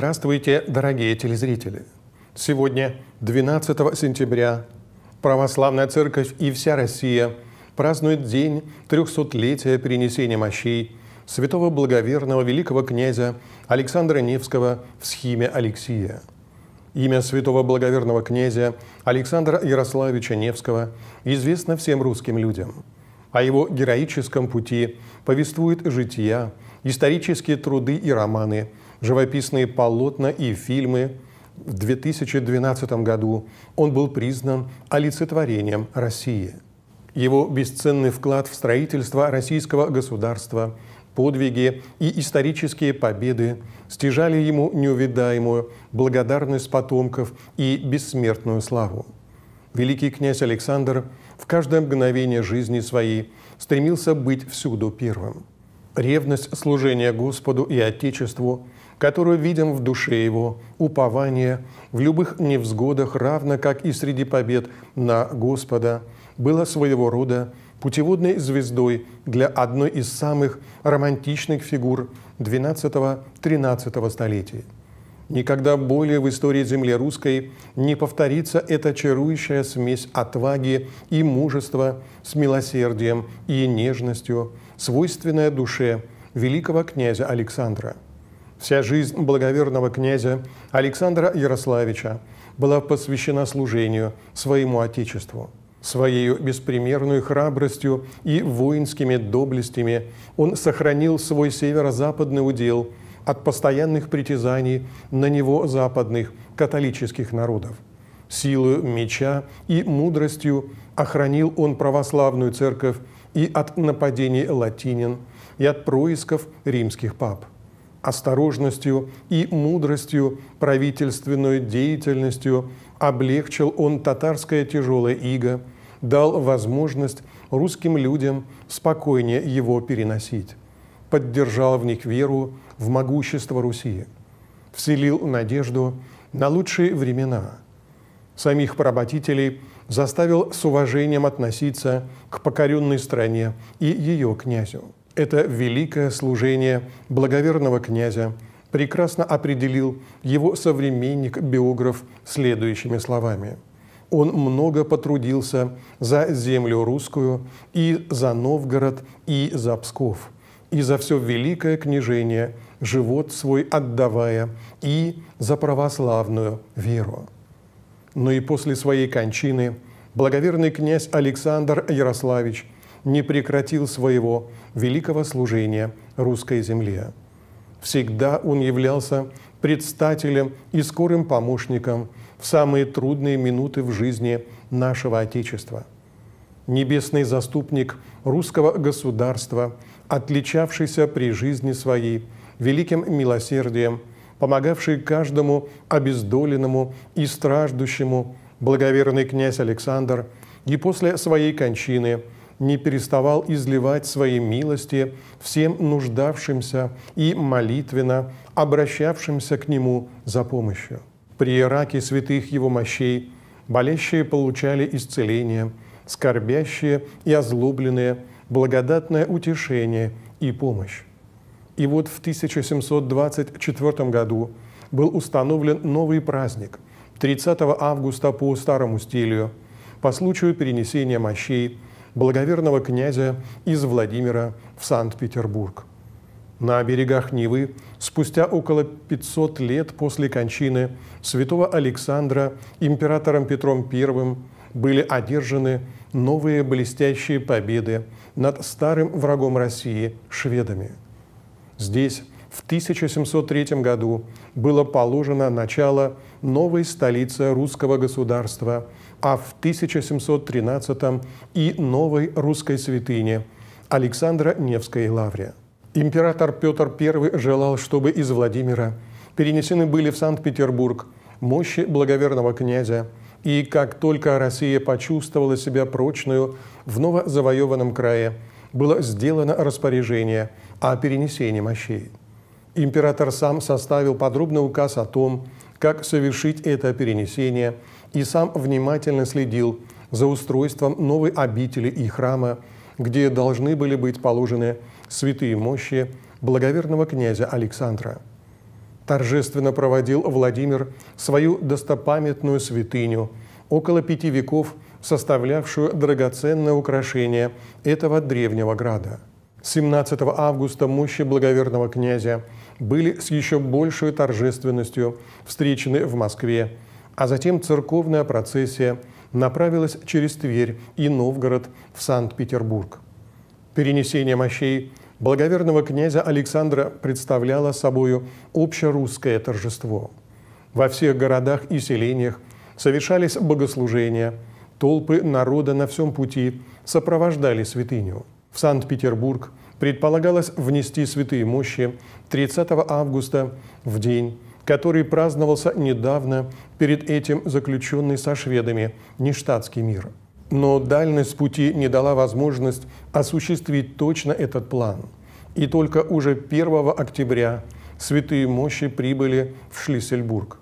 Здравствуйте, дорогие телезрители! Сегодня, 12 сентября, Православная Церковь и вся Россия празднует день 300-летия перенесения мощей святого благоверного великого князя Александра Невского в схиме Алексия. Имя святого благоверного князя Александра Ярославича Невского известно всем русским людям. О его героическом пути повествуют жития, исторические труды и романы – живописные полотна и фильмы. В 2012 году он был признан олицетворением России. Его бесценный вклад в строительство российского государства, подвиги и исторические победы стяжали ему неувидаемую благодарность потомков и бессмертную славу. Великий князь Александр в каждое мгновение жизни своей стремился быть всюду первым. Ревность служения Господу и Отечеству – которую видим в душе его, упование в любых невзгодах, равно как и среди побед на Господа, было своего рода путеводной звездой для одной из самых романтичных фигур XII-XIII столетий. Никогда более в истории земли русской не повторится эта чарующая смесь отваги и мужества с милосердием и нежностью, свойственная душе великого князя Александра – Вся жизнь благоверного князя Александра Ярославича была посвящена служению своему Отечеству. Своей беспримерной храбростью и воинскими доблестями он сохранил свой северо-западный удел от постоянных притязаний на него западных католических народов. Силою меча и мудростью охранил он православную церковь и от нападений латинин, и от происков римских пап осторожностью и мудростью, правительственной деятельностью облегчил он татарское тяжелое иго, дал возможность русским людям спокойнее его переносить, поддержал в них веру в могущество Руси, вселил надежду на лучшие времена. Самих поработителей заставил с уважением относиться к покоренной стране и ее князю это великое служение благоверного князя прекрасно определил его современник-биограф следующими словами. Он много потрудился за землю русскую и за Новгород и за Псков, и за все великое княжение, живот свой отдавая, и за православную веру. Но и после своей кончины благоверный князь Александр Ярославич – не прекратил своего великого служения русской земле. Всегда он являлся предстателем и скорым помощником в самые трудные минуты в жизни нашего Отечества. Небесный заступник русского государства, отличавшийся при жизни своей великим милосердием, помогавший каждому обездоленному и страждущему, благоверный князь Александр и после своей кончины – не переставал изливать свои милости всем нуждавшимся и молитвенно обращавшимся к нему за помощью. При раке святых его мощей болящие получали исцеление, скорбящие и озлобленные благодатное утешение и помощь. И вот в 1724 году был установлен новый праздник – 30 августа по старому стилю, по случаю перенесения мощей благоверного князя из Владимира в Санкт-Петербург. На берегах Невы спустя около 500 лет после кончины святого Александра императором Петром I были одержаны новые блестящие победы над старым врагом России – шведами. Здесь в 1703 году было положено начало новой столицы русского государства – а в 1713 м и новой русской святыне Александра Невской лавре. Император Петр I желал, чтобы из Владимира перенесены были в Санкт-Петербург мощи благоверного князя, и как только Россия почувствовала себя прочную в новозавоеванном крае, было сделано распоряжение о перенесении мощей. Император сам составил подробный указ о том, как совершить это перенесение – и сам внимательно следил за устройством новой обители и храма, где должны были быть положены святые мощи благоверного князя Александра. Торжественно проводил Владимир свою достопамятную святыню, около пяти веков составлявшую драгоценное украшение этого древнего града. 17 августа мощи благоверного князя были с еще большей торжественностью встречены в Москве а затем церковная процессия направилась через Тверь и Новгород в Санкт-Петербург. Перенесение мощей благоверного князя Александра представляло собою общерусское торжество. Во всех городах и селениях совершались богослужения, толпы народа на всем пути сопровождали святыню. В Санкт-Петербург предполагалось внести святые мощи 30 августа в день который праздновался недавно перед этим заключенный со шведами, нештатский мир. Но дальность пути не дала возможность осуществить точно этот план. И только уже 1 октября святые мощи прибыли в Шлиссельбург.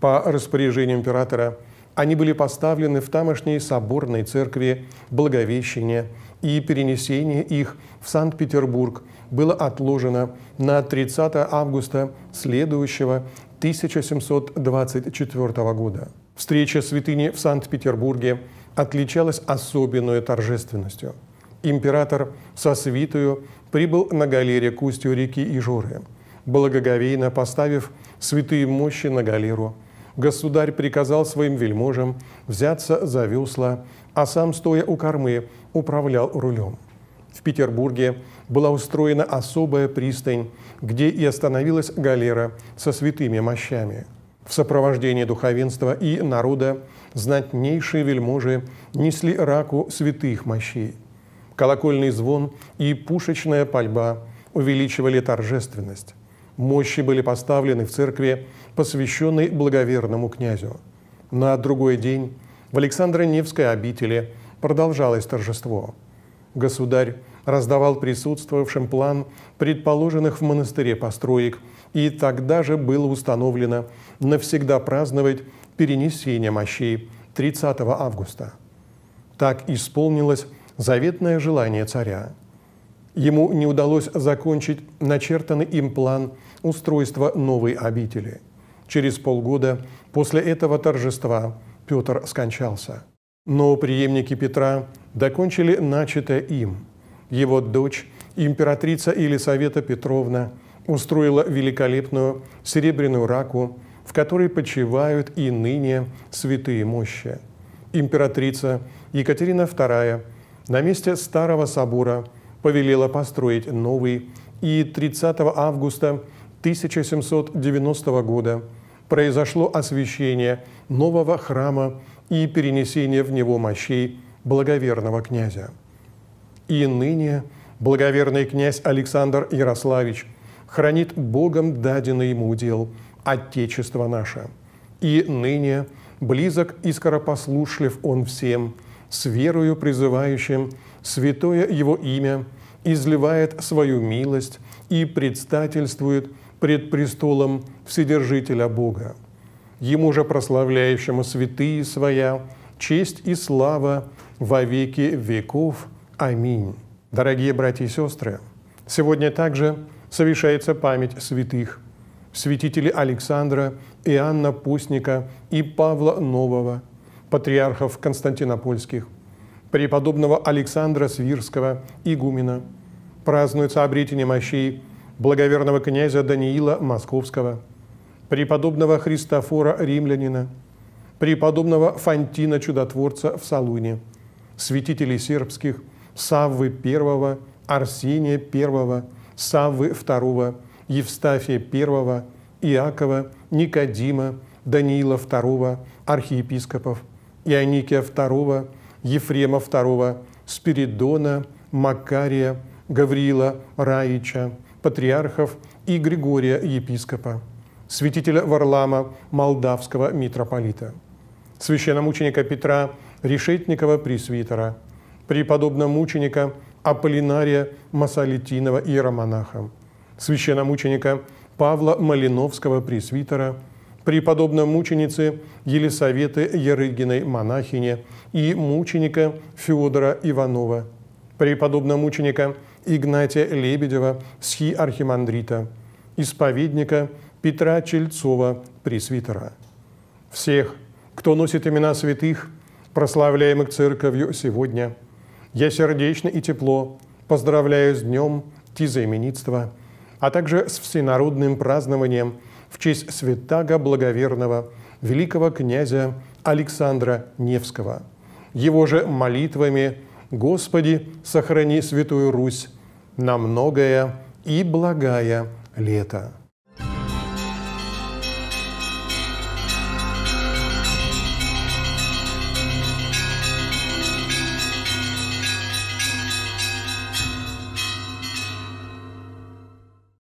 По распоряжению императора они были поставлены в тамошней соборной церкви Благовещения, и перенесение их в Санкт-Петербург было отложено на 30 августа следующего 1724 года. Встреча святыни в Санкт-Петербурге отличалась особенной торжественностью. Император со свитою прибыл на галере к устью реки Ижоры, благоговейно поставив святые мощи на галеру. Государь приказал своим вельможам взяться за весла, а сам, стоя у кормы, управлял рулем – в Петербурге была устроена особая пристань, где и остановилась галера со святыми мощами. В сопровождении духовенства и народа знатнейшие вельможи несли раку святых мощей. Колокольный звон и пушечная пальба увеличивали торжественность. Мощи были поставлены в церкви, посвященной благоверному князю. На другой день в Александро-Невской обители продолжалось торжество – Государь раздавал присутствовавшим план предположенных в монастыре построек, и тогда же было установлено навсегда праздновать перенесение мощей 30 августа. Так исполнилось заветное желание царя. Ему не удалось закончить начертанный им план устройства новой обители. Через полгода после этого торжества Петр скончался. Но преемники Петра докончили начатое им. Его дочь, императрица Елисавета Петровна, устроила великолепную серебряную раку, в которой почивают и ныне святые мощи. Императрица Екатерина II на месте Старого собора повелела построить новый и 30 августа 1790 года произошло освящение нового храма и перенесение в него мощей благоверного князя. И ныне благоверный князь Александр Ярославич хранит Богом даденный ему удел Отечество наше. И ныне близок и скоропослушлив он всем, с верою призывающим святое его имя, изливает свою милость и предстательствует пред престолом Вседержителя Бога ему же прославляющему святые своя, честь и слава во веки веков. Аминь. Дорогие братья и сестры, сегодня также совершается память святых, святители Александра, Иоанна Пустника и Павла Нового, патриархов Константинопольских, преподобного Александра Свирского, игумена. Празднуется обретение мощей благоверного князя Даниила Московского – преподобного Христофора Римлянина, преподобного Фантина Чудотворца в Салуне, святителей сербских Саввы I, Арсения I, Саввы II, Евстафия I, Иакова, Никодима, Даниила II, архиепископов, Ионикия II, Ефрема II, Спиридона, Макария, Гавриила Раича, патриархов и Григория епископа святителя Варлама, молдавского митрополита, священномученика Петра, Решетникова пресвитера, преподобного мученика Аполлинария Масолетинова иеромонаха, священномученика Павла Малиновского пресвитера, преподобной мученицы Елисаветы Ярыгиной монахини и мученика Федора Иванова, преподобного мученика Игнатия Лебедева, схи архимандрита, исповедника Петра Чельцова, пресвитера. Всех, кто носит имена святых, прославляемых церковью сегодня, я сердечно и тепло поздравляю с днем тизоименитства, а также с всенародным празднованием в честь святаго благоверного великого князя Александра Невского. Его же молитвами «Господи, сохрани Святую Русь на многое и благая лето».